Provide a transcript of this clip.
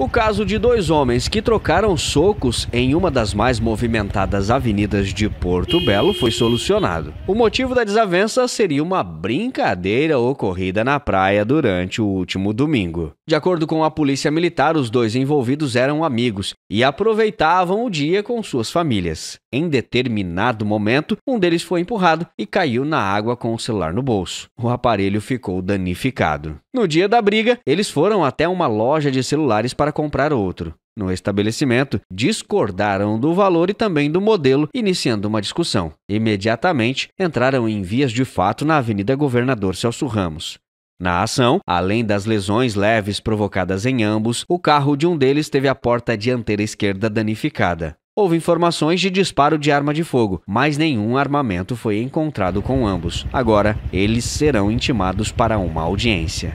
O caso de dois homens que trocaram socos em uma das mais movimentadas avenidas de Porto Belo foi solucionado. O motivo da desavença seria uma brincadeira ocorrida na praia durante o último domingo. De acordo com a polícia militar, os dois envolvidos eram amigos e aproveitavam o dia com suas famílias. Em determinado momento, um deles foi empurrado e caiu na água com o celular no bolso. O aparelho ficou danificado. No dia da briga, eles foram até uma loja de celulares para para comprar outro. No estabelecimento, discordaram do valor e também do modelo, iniciando uma discussão. Imediatamente, entraram em vias de fato na Avenida Governador Celso Ramos. Na ação, além das lesões leves provocadas em ambos, o carro de um deles teve a porta dianteira esquerda danificada. Houve informações de disparo de arma de fogo, mas nenhum armamento foi encontrado com ambos. Agora, eles serão intimados para uma audiência.